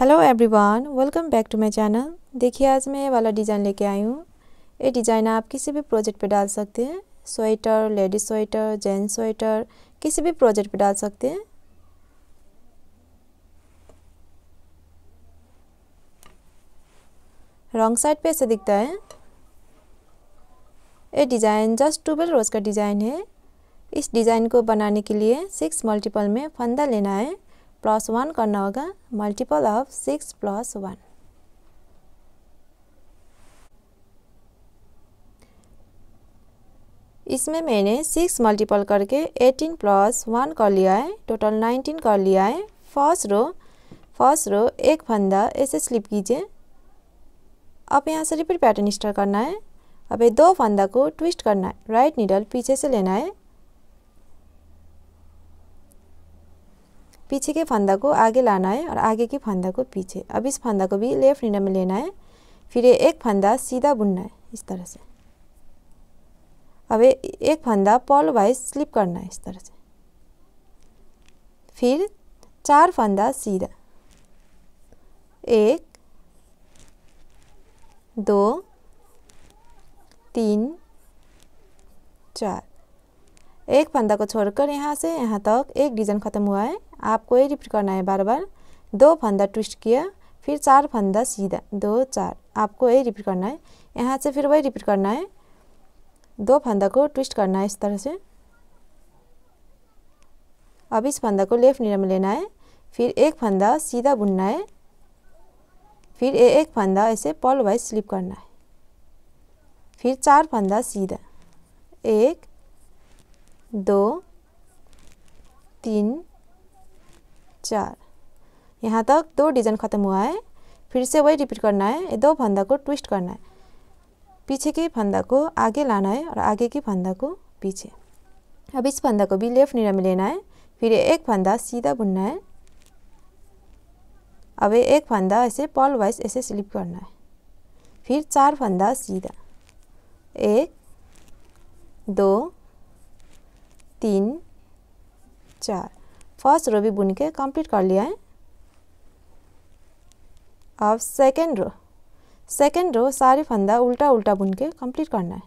hello everyone welcome back to my channel देखिए आज मैं ये वाला डिज़ाइन लेके आई हूँ ये डिज़ाइन आप किसी भी प्रोजेक्ट पे डाल सकते हैं sweater ladies sweater gents sweater किसी भी प्रोजेक्ट पे डाल सकते हैं रॉन्ग साइड पे ऐसे दिखता है ये डिज़ाइन जस्ट टूबेल रोज़ का डिज़ाइन है इस डिज़ाइन को बनाने के लिए सिक्स मल्टीपल में फंदा लेना है प्लस वन करना होगा multiple of six plus one इसमें मैंने सिक्स मल्टीपल करके एटीन प्लस वन कर लिया है टोटल नाइनटीन कर लिया है फर्स्ट रो फर्स्ट रो एक फंदा ऐसे स्लिप कीजिए अब यहाँ से रिपीट पैटर्न स्टार्ट करना है अब ये दो फंदा को ट्विस्ट करना है राइट नीडल पीछे से लेना है पीछे के फंदा को आगे लाना है और आगे की फंदा को पीछे अब इस फंदा को भी लेफ्ट इंडा में लेना है फिर ये एक फंदा सीधा बुनना है इस तरह से अब एक फंदा पॉल वाइज स्लिप करना है इस तरह से फिर चार फंदा सीधा एक दो तीन चार एक फंदा को छोड़कर यहाँ से यहाँ तक एक डिज़ाइन ख़त्म हुआ है आपको ये रिपीट करना है बार बार दो फंदा ट्विस्ट किया फिर चार फंदा सीधा दो चार आपको यही रिपीट करना है यहाँ से फिर वही रिपीट करना है दो फंदा को ट्विस्ट करना है इस तरह से अब इस फंदा को लेफ्ट नीर में लेना है फिर एक फंदा सीधा बुनना है फिर एक फंदा ऐसे पॉल वाइज स्लिप करना है फिर चार फंदा सीधा एक दो तीन चार यहाँ तक दो डिजाइन ख़त्म हुआ है फिर से वही रिपीट करना है दो फंदा को ट्विस्ट करना है पीछे के फंदा को आगे लाना है और आगे की फंदा को पीछे अब इस फंदा को भी लेफ्ट निरा में लेना है फिर एक फंदा सीधा बुनना है अब एक फंदा ऐसे पॉल वाइज ऐसे स्लिप करना है फिर चार फंदा सीधा एक दो तीन चार फर्स्ट रो भी बुन के कंप्लीट कर लिया है अब सेकेंड रो सेकेंड रो सारे फंदा उल्टा उल्टा बुन के कंप्लीट करना है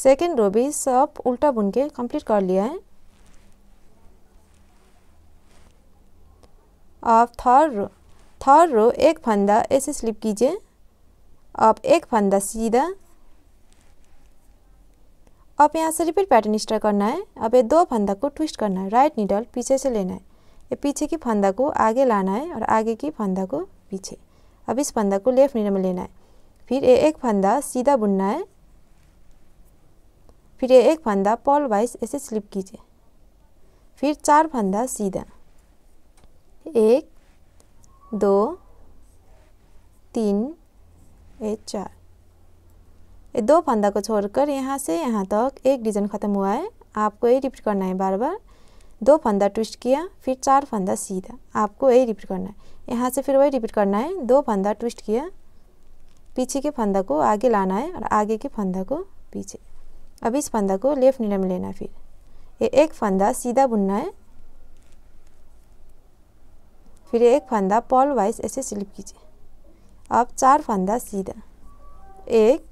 सेकेंड रो भी सब उल्टा बुन के कंप्लीट कर लिया है आप थर्ड रो थर्ड रो एक फंदा ऐसे स्लिप कीजिए अब एक फंदा सीधा अब यहाँ से रिपीट पैटर्न स्टर करना है अब ये दो फंदा को ट्विस्ट करना है राइट नीडल पीछे से लेना है ये पीछे की फंदा को आगे लाना है और आगे की फंदा को पीछे अब इस फंदा को लेफ्ट नीडल में लेना है फिर ये एक फंदा सीधा बुनना है फिर ये एक फंदा पॉल वाइज ऐसे स्लिप कीजिए फिर चार फंदा सीधा एक दो तीन ए चार ये दो फंदा को छोड़कर यहाँ से यहाँ तक एक डिजाइन ख़त्म हुआ है आपको यही रिपीट करना है बार बार दो फंदा ट्विस्ट किया फिर चार फंदा सीधा आपको यही रिपीट करना है यहाँ से फिर वही रिपीट करना है दो फंदा ट्विस्ट किया पीछे के फंदा को आगे लाना है और आगे के फंदा को पीछे अब इस फंदा को लेफ्ट नीला में लेना है फिर ये एक फंदा सीधा बुनना है फिर एक फंदा पॉल वाइज ऐसे स्लिप कीजिए अब चार फंदा सीधा एक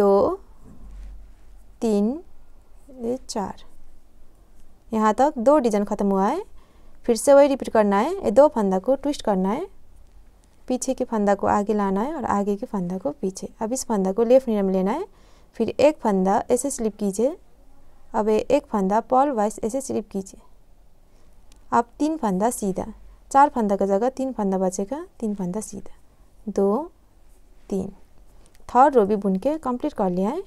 दो तीन ये चार यहाँ तक दो डिजाइन ख़त्म हुआ है फिर से वही रिपीट करना है ये दो फंदा को ट्विस्ट करना है पीछे के फंदा को आगे लाना है और आगे के फंदा को पीछे अब इस फंदा को लेफ्ट नीरम लेना है फिर एक फंदा ऐसे स्लिप कीजिए अब एक फंदा पॉल वाइज ऐसे स्लिप कीजिए अब तीन फंदा सीधा चार फंदा का जगह तीन फंदा बचेगा तीन फंदा सीधा दो तीन थर्ड रो भी बुन के कंप्लीट कर लिया है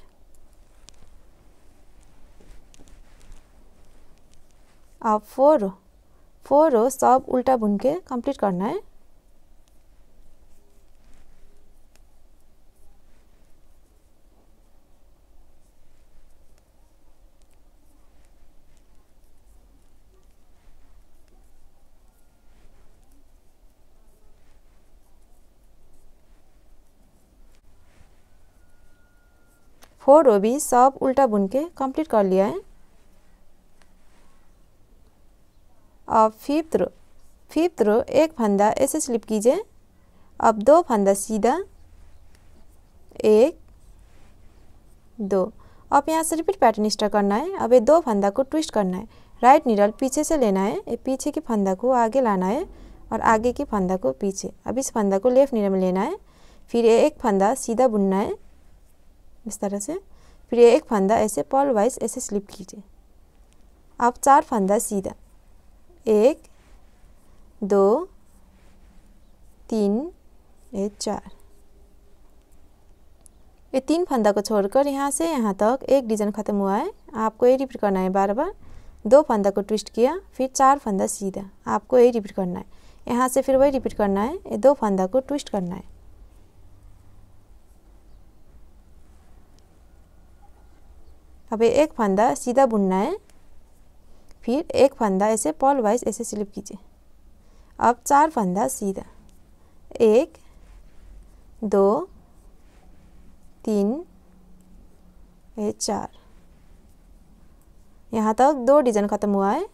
अब फोर रो फोर रो सब उल्टा बुन के कंप्लीट करना है फोर भी सब उल्टा बुन के कंप्लीट कर लिया है अब फिफ्थ रो फिफ्थ रो एक फंदा ऐसे स्लिप कीजिए अब दो फंदा सीधा एक दो अब यहाँ से रिपीट पैटर्न स्टार्ट करना है अब ये दो फंदा को ट्विस्ट करना है राइट निडल पीछे से लेना है ये पीछे की फंदा को आगे लाना है और आगे की फंदा को पीछे अब इस फंदा को लेफ्ट निडल में लेना है फिर एक फंदा सीधा बुनना है इस तरह से फिर ये एक फंदा ऐसे पॉल वाइज ऐसे स्लिप कीजिए आप चार फंदा सीधा एक दो तीन ये चार ये तीन फंदा को छोड़कर यहाँ से यहाँ तक एक डिजाइन ख़त्म हुआ है आपको ये रिपीट करना है बार बार दो फंदा को ट्विस्ट किया फिर चार फंदा सीधा आपको यही रिपीट करना है यहाँ से फिर वही रिपीट करना है ये दो फंदा को ट्विस्ट करना है अब एक फंदा सीधा बुनना है फिर एक फंदा ऐसे पॉल वाइज ऐसे स्लिप कीजिए अब चार फंदा सीधा एक दो तीन ये चार यहाँ तक दो डिज़ाइन ख़त्म हुआ है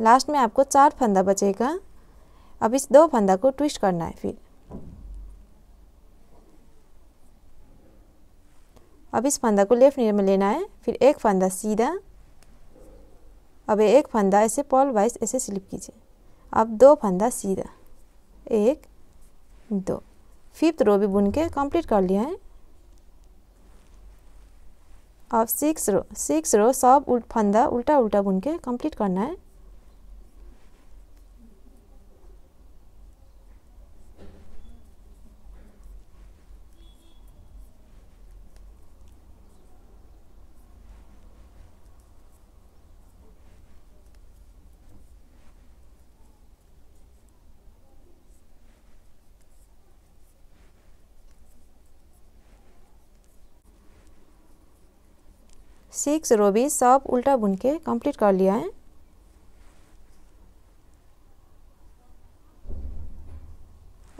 लास्ट में आपको चार फंदा बचेगा अब इस दो फंदा को ट्विस्ट करना है फिर अब इस फंदा को लेफ्ट नीर में लेना है फिर एक फंदा सीधा अब एक फंदा ऐसे पॉल वाइज ऐसे स्लिप कीजिए अब दो फंदा सीधा एक दो फिफ्थ रो भी बुन के कंप्लीट कर लिया है अब सिक्स रो सिक्स रो सब उल्ट फंदा उल्टा उल्टा बुन के कंप्लीट करना है सिक्स रो भी सब उल्टा बुन के कंप्लीट कर लिया है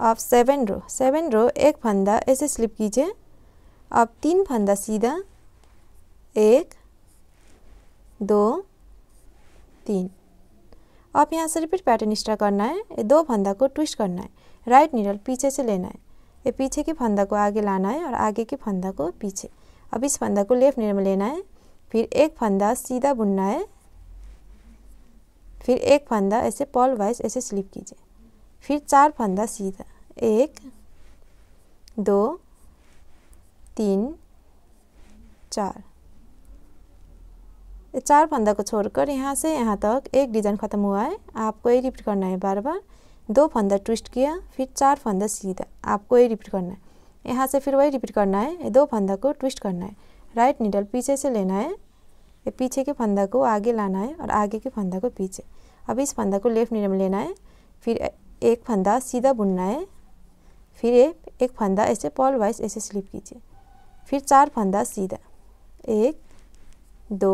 अब सेवन रो सेवन रो एक फंदा ऐसे स्लिप कीजिए अब तीन फंदा सीधा एक दो तीन अब यहाँ से रिपीट पैटर्न स्ट्रा करना है ये दो फंदा को ट्विस्ट करना है राइट नीडल पीछे से लेना है ये पीछे के फंदा को आगे लाना है और आगे के फंदा को पीछे अब इस फंदा को लेफ्ट नीडल में लेना है फिर एक फंदा सीधा बुनना है फिर एक फंदा ऐसे पॉल वाइज ऐसे स्लिप कीजिए फिर चार फंदा सीधा एक दो तीन चार चार फंदा को छोड़कर यहाँ से यहाँ तक एक डिजाइन ख़त्म हुआ है आपको ये रिपीट करना है बार बार दो फंदा ट्विस्ट किया फिर चार फंदा सीधा आपको ये रिपीट करना है यहाँ से फिर वही रिपीट करना है दो फंदा को ट्विस्ट करना है राइट नीडल पीछे से लेना है ये पीछे के फंदा को आगे लाना है और आगे के फंदा को पीछे अब इस फंदा को लेफ्ट नीडम लेना है फिर एक फंदा सीधा बुनना है फिर एक एक फंदा ऐसे पॉल वाइज ऐसे स्लिप कीजिए फिर चार फंदा सीधा एक दो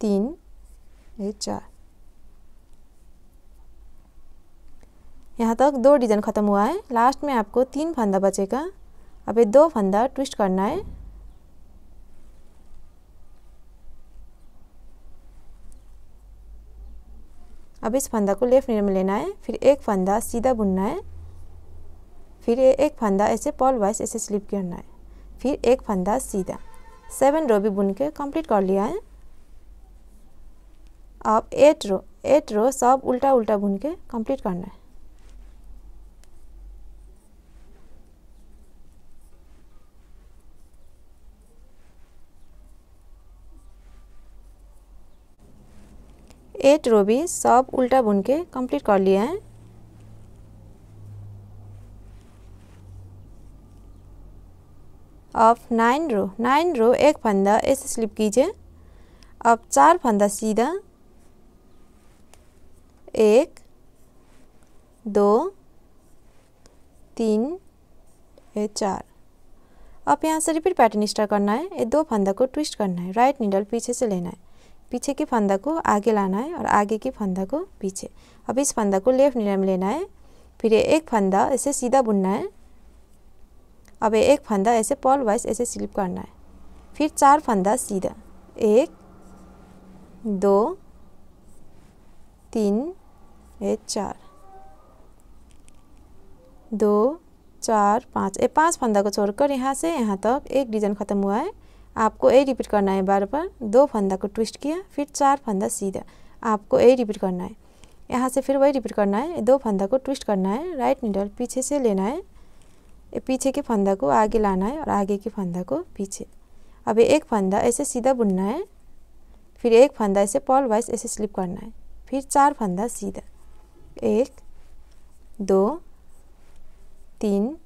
तीन ये चार यहाँ तक दो डिज़ाइन ख़त्म हुआ है लास्ट में आपको तीन फंदा बचेगा अब ये दो फंदा ट्विस्ट करना है अब इस फंदा को लेफ्ट नीड में लेना है फिर एक फंदा सीधा बुनना है फिर एक फंदा ऐसे पॉल वाइज ऐसे स्लिप करना है फिर एक फंदा सीधा सेवन रो भी बुन के कंप्लीट कर लिया है अब एट रो एट रो सब उल्टा उल्टा बुन के कंप्लीट करना है एट रो भी सब उल्टा बुन के कंप्लीट कर लिए हैं अब नाइन रो नाइन रो एक फंदा ऐसे स्लिप कीजिए अब चार फंदा सीधा एक दो तीन ये चार अब यहाँ से रिपीट पैटर्न स्टार्ट करना है ये दो फंदा को ट्विस्ट करना है राइट नीडल पीछे से लेना है पीछे की फंदा को आगे लाना है और आगे की फंदा को पीछे अब इस फंदा को लेफ्ट नीलम लेना है फिर एक फंदा ऐसे सीधा बुनना है अब एक फंदा ऐसे पॉल वाइज ऐसे स्लिप करना है फिर चार फंदा सीधा एक दो तीन ए चार दो चार पाँच ए पांच फंदा को छोड़कर यहाँ से यहाँ तक एक डिजाइन ख़त्म हुआ है आपको यही रिपीट करना है बार बार दो फंदा को ट्विस्ट किया फिर चार फंदा सीधा आपको यही रिपीट करना है यहाँ से फिर वही रिपीट करना है दो फंदा को ट्विस्ट करना है राइट निडल पीछे से लेना है पीछे के फंदा को आगे लाना है और आगे के फंदा को पीछे अब एक फंदा ऐसे सीधा बुनना है फिर एक फंदा ऐसे पॉल वाइज ऐसे स्लिप करना है फिर चार फंदा सीधा एक दो तीन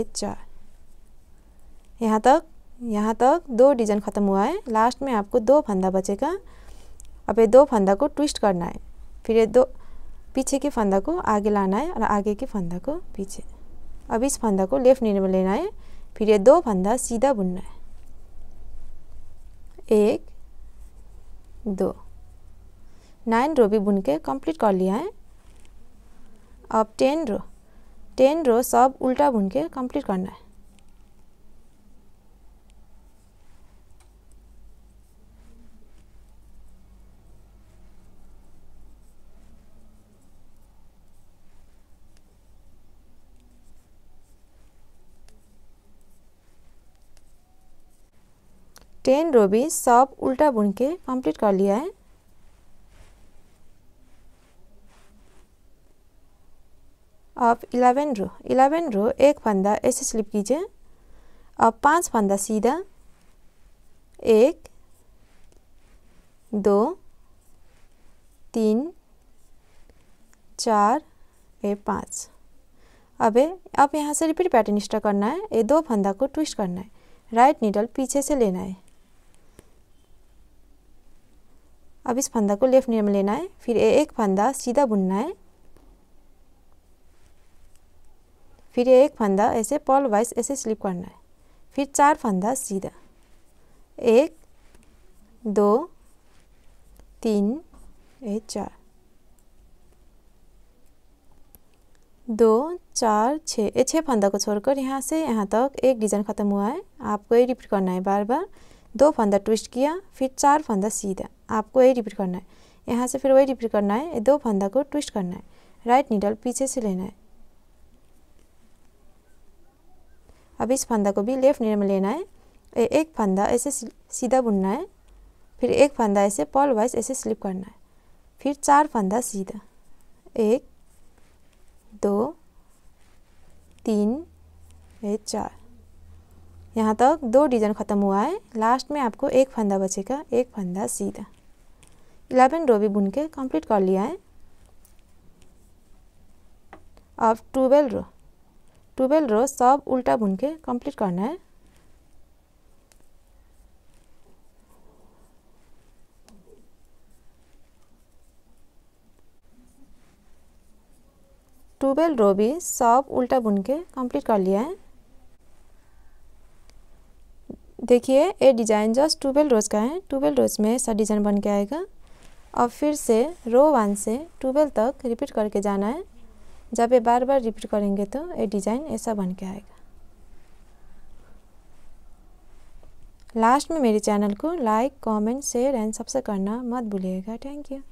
एक चार यहाँ तक यहाँ तक दो डिजाइन ख़त्म हुआ है लास्ट में आपको दो फंदा बचेगा अब ये दो फंदा को ट्विस्ट करना है फिर ये दो पीछे के फंदा को आगे लाना है और आगे के फंदा को पीछे अब इस फंदा को लेफ्ट नीड में लेना है फिर ये दो फंदा सीधा बुनना है एक दो नाइन रो भी बुन के कम्प्लीट कर लिया है अब टेन रो टेन रो सब उल्टा बुन के कम्प्लीट करना है टेन रो भी सब उल्टा बुन के कंप्लीट कर लिया है अब इलेवन रो इलेवन रो एक फंदा ऐसे स्लिप कीजिए अब पांच फंदा सीधा एक दो तीन चार ए पाँच अब अब यहाँ से रिपीट पैटर्न स्टार्ट करना है ये दो फंदा को ट्विस्ट करना है राइट नीडल पीछे से लेना है अब इस फंदा को लेफ्ट नीड में लेना है फिर एक फंदा सीधा बुनना है फिर एक फंदा ऐसे पॉल वाइज ऐसे स्लिप करना है फिर चार फंदा सीधा एक दो तीन ए चार दो चार छः ये छः फंदा को छोड़कर यहाँ से यहाँ तक एक डिज़ाइन ख़त्म हुआ है आपको ये रिपीट करना है बार बार दो फंदा ट्विस्ट किया फिर चार फंदा सीधा आपको यही रिपीट करना है यहाँ से फिर वही रिपीट करना है दो फंदा को ट्विस्ट करना है राइट नीडल पीछे से लेना है अब इस फंदा को भी लेफ्ट नीडल में लेना है ए, एक फंदा ऐसे सीधा बुनना है फिर एक फंदा ऐसे पॉल वाइज ऐसे स्लिप करना है फिर चार फंदा सीधा एक दो तीन ए चार यहाँ तक दो डिजाइन ख़त्म हुआ है लास्ट में आपको एक फंदा बचेगा एक फंदा सीधा इलेवन रो भी बुन के कंप्लीट कर लिया है अब ट्वेल्व रो ट्वेल्व रो सब उल्टा बुन के कंप्लीट करना है ट्वेल्व रो भी सब उल्टा बुन के कंप्लीट कर लिया है देखिए ये डिज़ाइन जस्ट ट्वेल्व रोज़ का है ट्वेल्व रोज़ में ऐसा डिज़ाइन बन के आएगा और फिर से रो वन से ट्वेल्व तक रिपीट करके जाना है जब ये बार बार रिपीट करेंगे तो ये डिज़ाइन ऐसा बन के आएगा लास्ट में मेरे चैनल को like comment share and subscribe करना मत भूलिएगा थैंक यू